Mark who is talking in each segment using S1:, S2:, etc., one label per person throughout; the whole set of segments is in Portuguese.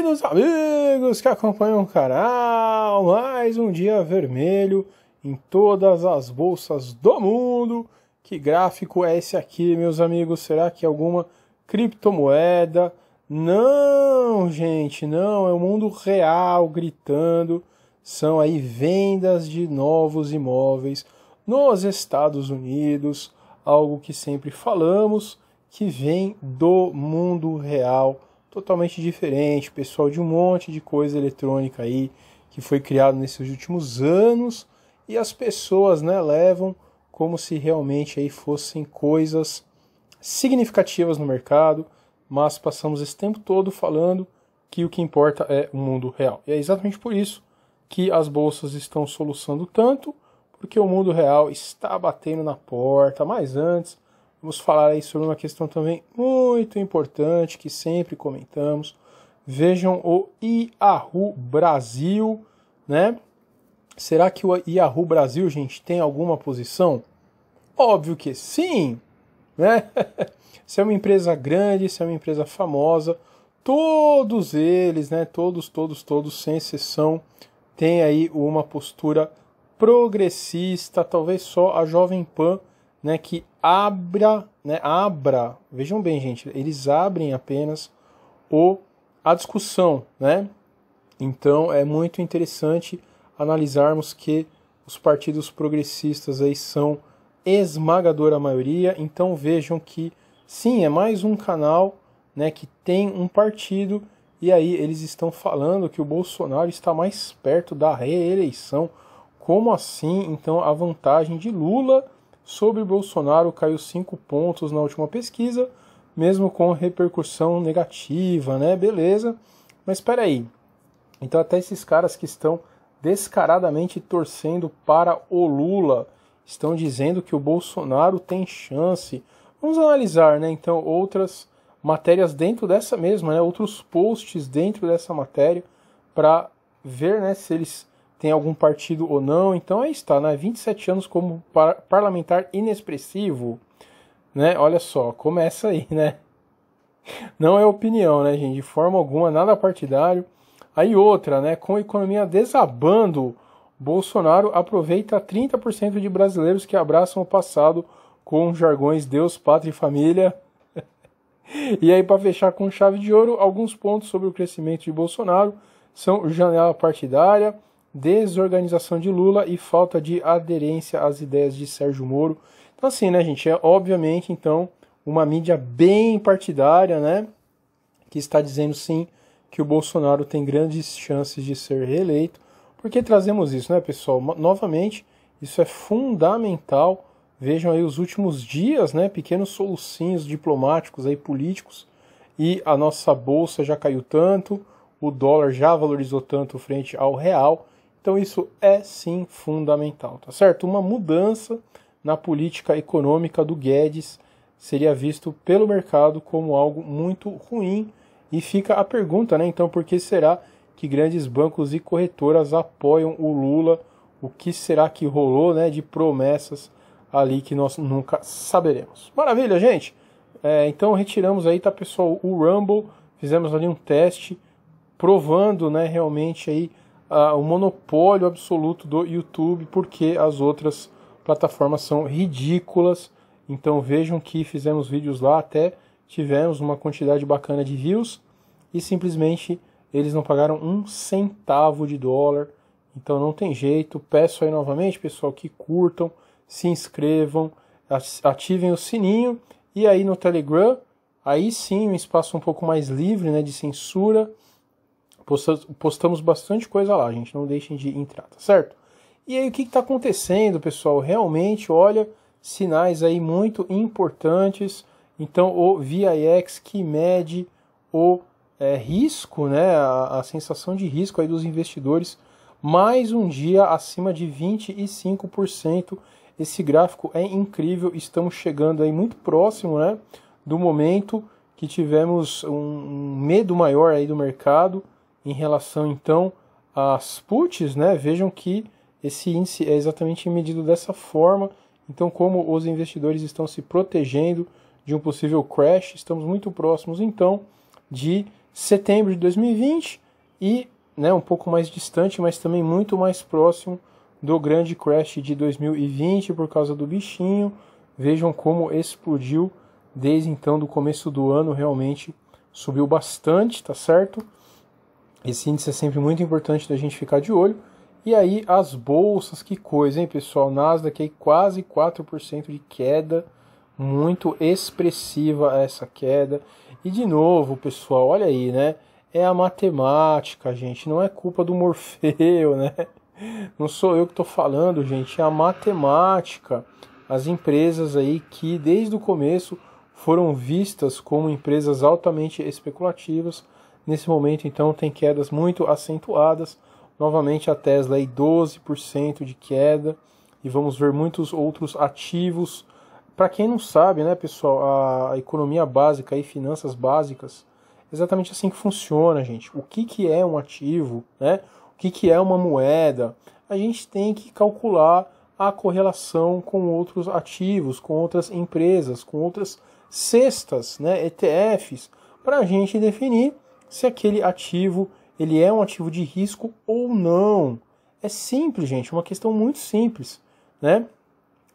S1: Queridos amigos que acompanham o canal, mais um dia vermelho em todas as bolsas do mundo. Que gráfico é esse aqui, meus amigos? Será que é alguma criptomoeda? Não, gente, não, é o mundo real gritando. São aí vendas de novos imóveis nos Estados Unidos, algo que sempre falamos que vem do mundo real totalmente diferente, pessoal de um monte de coisa eletrônica aí que foi criado nesses últimos anos e as pessoas, né, levam como se realmente aí fossem coisas significativas no mercado, mas passamos esse tempo todo falando que o que importa é o mundo real. E é exatamente por isso que as bolsas estão soluçando tanto, porque o mundo real está batendo na porta, mas antes Vamos falar aí sobre uma questão também muito importante que sempre comentamos. Vejam o Yahoo Brasil, né? Será que o Yahoo Brasil, gente, tem alguma posição? Óbvio que sim, né? se é uma empresa grande, se é uma empresa famosa, todos eles, né? Todos, todos, todos, sem exceção, têm aí uma postura progressista. Talvez só a Jovem Pan, né? Que abra, né, abra, vejam bem, gente, eles abrem apenas o a discussão, né? Então é muito interessante analisarmos que os partidos progressistas aí são esmagadora maioria, então vejam que sim, é mais um canal, né, que tem um partido e aí eles estão falando que o Bolsonaro está mais perto da reeleição. Como assim? Então a vantagem de Lula sobre Bolsonaro caiu 5 pontos na última pesquisa, mesmo com repercussão negativa, né? Beleza. Mas espera aí. Então até esses caras que estão descaradamente torcendo para o Lula estão dizendo que o Bolsonaro tem chance. Vamos analisar, né? Então outras matérias dentro dessa mesma, né? Outros posts dentro dessa matéria para ver, né? Se eles tem algum partido ou não. Então aí é está, né? 27 anos como par parlamentar inexpressivo, né? Olha só, começa aí, né? Não é opinião, né, gente? De forma alguma, nada partidário. Aí outra, né? Com a economia desabando, Bolsonaro aproveita 30% de brasileiros que abraçam o passado com jargões Deus, Pátria e Família. e aí, para fechar com chave de ouro, alguns pontos sobre o crescimento de Bolsonaro são janela partidária, desorganização de Lula e falta de aderência às ideias de Sérgio Moro. Então assim, né, gente, é obviamente então uma mídia bem partidária, né, que está dizendo sim que o Bolsonaro tem grandes chances de ser reeleito. Porque trazemos isso, né, pessoal? Novamente, isso é fundamental. Vejam aí os últimos dias, né, pequenos solucinhos diplomáticos aí políticos e a nossa bolsa já caiu tanto, o dólar já valorizou tanto frente ao real. Então isso é sim fundamental, tá certo? Uma mudança na política econômica do Guedes seria visto pelo mercado como algo muito ruim e fica a pergunta, né? Então, por que será que grandes bancos e corretoras apoiam o Lula? O que será que rolou, né, de promessas ali que nós nunca saberemos. Maravilha, gente. É, então retiramos aí, tá pessoal, o Rumble, fizemos ali um teste provando, né, realmente aí uh, o monopólio absoluto do YouTube, porque as outras plataformas são ridículas. Então vejam que fizemos vídeos lá, até tivemos uma quantidade bacana de views e simplesmente eles não pagaram um centavo de dólar. Então não tem jeito. Peço aí novamente, pessoal, que curtam, se inscrevam, ativem o sininho e aí no Telegram, aí sim um espaço um pouco mais livre, né, de censura postamos bastante coisa lá, gente. Não deixem de entrar, tá certo? E aí, o que está acontecendo, pessoal? Realmente, olha, sinais aí muito importantes. Então, o VIX que mede o é, risco, né, a, a, sensação de risco aí dos investidores, mais um dia acima de 25%. Esse gráfico é incrível, estamos chegando aí muito próximo né, do momento que tivemos um medo maior aí do mercado em relação então às puts, né, vejam que esse índice é exatamente medido dessa forma. Então, como os investidores estão se protegendo de um possível crash, estamos muito próximos então de setembro de 2020 e né, um pouco mais distante, mas também muito mais próximo do grande crash de 2020 por causa do bichinho. Vejam como explodiu desde então do começo do ano, realmente subiu bastante, tá certo? Esse índice é sempre muito importante da gente ficar de olho. E aí as bolsas, que coisa, hein, pessoal? Nasdaq aí quase 4% de queda, muito expressiva essa queda. E de novo, pessoal, olha aí, né? É a matemática, gente, não é culpa do Morfeu, né? Não sou eu que estou falando, gente, é a matemática. As empresas aí que desde o começo foram vistas como empresas altamente especulativas Nesse momento, então, tem quedas muito acentuadas. Novamente, a Tesla aí 12% de queda. E vamos ver muitos outros ativos. Para quem não sabe, né, pessoal, a economia básica e finanças básicas, exatamente assim que funciona, gente. O que, que é um ativo, né? O que, que é uma moeda? A gente tem que calcular a correlação com outros ativos, com outras empresas, com outras cestas, né, ETFs, para a gente definir se aquele ativo ele é um ativo de risco ou não. É simples, gente, uma questão muito simples, né?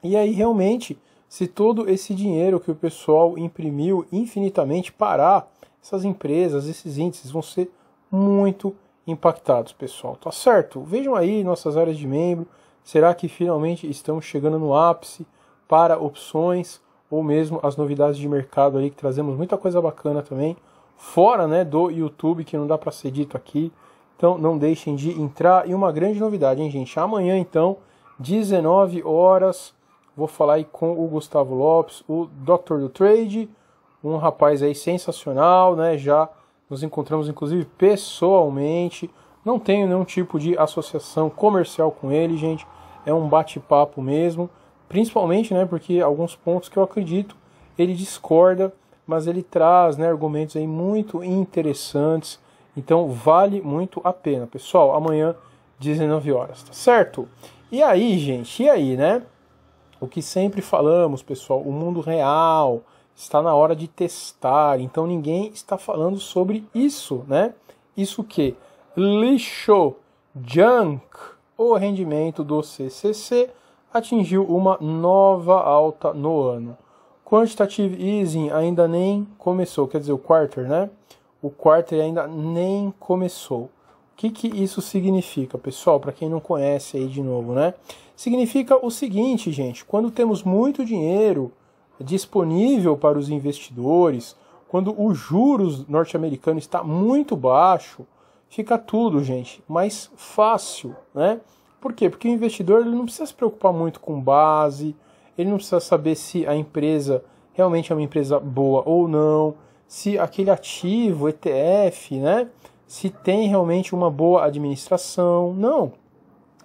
S1: E aí realmente, se todo esse dinheiro que o pessoal imprimiu infinitamente parar, essas empresas, esses índices vão ser muito impactados, pessoal. Tá certo? Vejam aí nossas áreas de membro. Será que finalmente estamos chegando no ápice para opções ou mesmo as novidades de mercado aí que trazemos muita coisa bacana também? fora né, do YouTube, que não dá para ser dito aqui. Então não deixem de entrar. E uma grande novidade, hein, gente? Amanhã, então, 19 horas, vou falar aí com o Gustavo Lopes, o Dr. do Trade, um rapaz aí sensacional, né? Já nos encontramos, inclusive, pessoalmente. Não tenho nenhum tipo de associação comercial com ele, gente. É um bate-papo mesmo. Principalmente, né? Porque alguns pontos que eu acredito ele discorda mas ele traz né, argumentos aí muito interessantes. Então vale muito a pena, pessoal. Amanhã, 19 horas, tá certo? E aí, gente, e aí, né? O que sempre falamos, pessoal, o mundo real está na hora de testar. Então ninguém está falando sobre isso, né? Isso que lixo, junk, o rendimento do CCC atingiu uma nova alta no ano. Quantitative easing ainda nem começou, quer dizer, o quarter, né? O quarter ainda nem começou. O que, que isso significa, pessoal? Para quem não conhece aí de novo, né? Significa o seguinte, gente: quando temos muito dinheiro disponível para os investidores, quando o juros norte-americano está muito baixo, fica tudo, gente, mais fácil, né? Por quê? Porque o investidor ele não precisa se preocupar muito com base, ele não precisa saber se a empresa realmente é uma empresa boa ou não, se aquele ativo, ETF, né, se tem realmente uma boa administração. Não.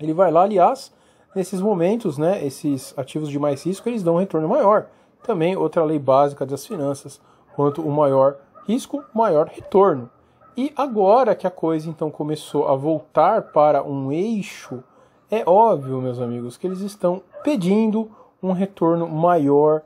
S1: Ele vai lá, aliás, nesses momentos, né, esses ativos de mais risco, eles dão um retorno maior. Também outra lei básica das finanças, quanto o maior risco, maior retorno. E agora que a coisa então começou a voltar para um eixo, é óbvio, meus amigos, que eles estão pedindo um retorno maior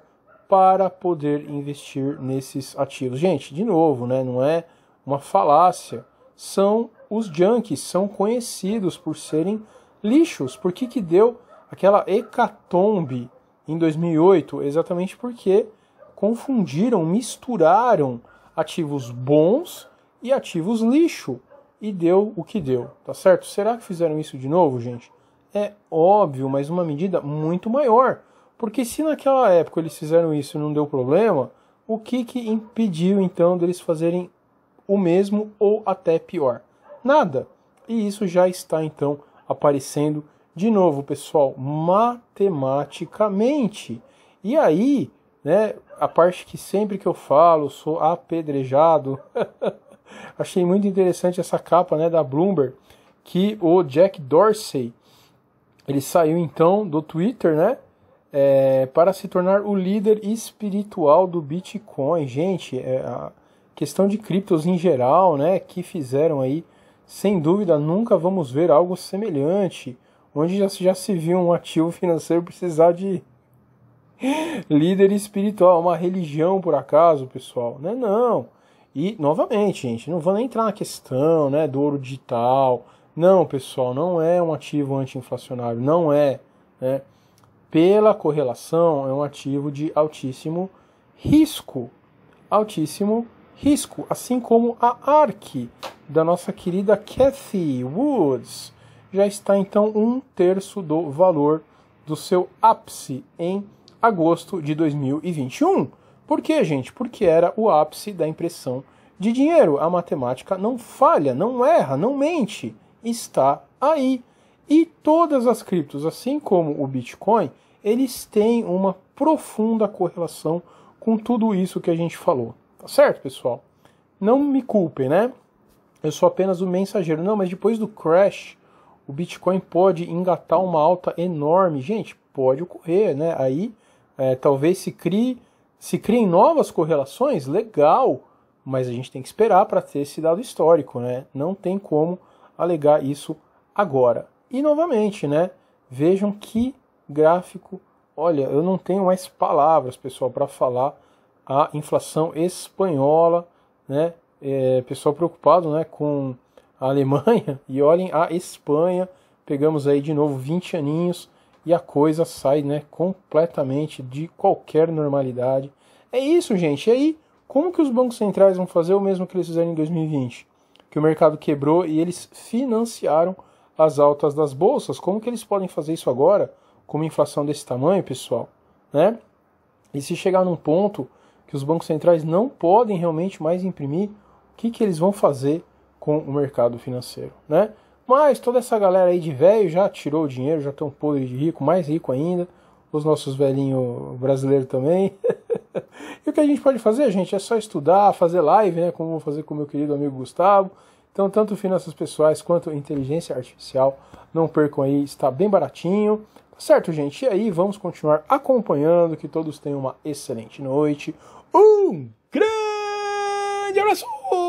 S1: para poder investir nesses ativos. Gente, de novo, né, não é uma falácia. São os junkies, são conhecidos por serem lixos. Por que, que deu aquela hecatombe em 2008? Exatamente porque confundiram, misturaram ativos bons e ativos lixo. E deu o que deu, tá certo? Será que fizeram isso de novo, gente? É óbvio, mas uma medida muito maior porque se naquela época eles fizeram isso e não deu problema, o que, que impediu então deles fazerem o mesmo ou até pior? Nada. E isso já está então aparecendo de novo, pessoal, matematicamente. E aí, né, a parte que sempre que eu falo, sou apedrejado. Achei muito interessante essa capa, né, da Bloomberg, que o Jack Dorsey, ele saiu então do Twitter, né? é, para se tornar o líder espiritual do Bitcoin. Gente, é, a questão de criptos em geral, né, que fizeram aí, sem dúvida, nunca vamos ver algo semelhante, onde já, já se viu um ativo financeiro precisar de líder espiritual, uma religião por acaso, pessoal, né? Não. E novamente, gente, não vou nem entrar na questão, né, do ouro digital. Não, pessoal, não é um ativo anti-inflacionário, não é, né? pela correlação, é um ativo de altíssimo risco. Altíssimo risco, assim como a ARC da nossa querida Cathy Woods já está então um terço do valor do seu ápice em agosto de 2021. Por quê, gente? Porque era o ápice da impressão de dinheiro. A matemática não falha, não erra, não mente, está aí. E todas as criptos, assim como o Bitcoin, eles têm uma profunda correlação com tudo isso que a gente falou. Tá certo, pessoal? Não me culpem, né? Eu sou apenas o mensageiro. Não, mas depois do crash, o Bitcoin pode engatar uma alta enorme. Gente, pode ocorrer, né? Aí é, talvez se crie, se criem novas correlações, legal, mas a gente tem que esperar para ter esse dado histórico, né? Não tem como alegar isso agora. E novamente, né? Vejam que gráfico. Olha, eu não tenho mais palavras, pessoal, para falar a inflação espanhola, né? É, pessoal preocupado, né, com a Alemanha e olhem a Espanha. Pegamos aí de novo 20 aninhos e a coisa sai, né, completamente de qualquer normalidade. É isso, gente. E aí, como que os bancos centrais vão fazer o mesmo que eles fizeram em 2020? Que o mercado quebrou e eles financiaram as altas das bolsas. Como que eles podem fazer isso agora? com uma inflação desse tamanho, pessoal, né? E se chegar num ponto que os bancos centrais não podem realmente mais imprimir, o que, que eles vão fazer com o mercado financeiro, né? Mas toda essa galera aí de velho já tirou o dinheiro, já estão podre de rico, mais rico ainda, os nossos velhinhos brasileiros também. e o que a gente pode fazer, gente, é só estudar, fazer live, né, como vou fazer com o meu querido amigo Gustavo. Então, tanto finanças pessoais quanto inteligência artificial, não percam aí, está bem baratinho certo, gente? E aí, vamos continuar acompanhando. Que todos tenham uma excelente noite. Um grande abraço!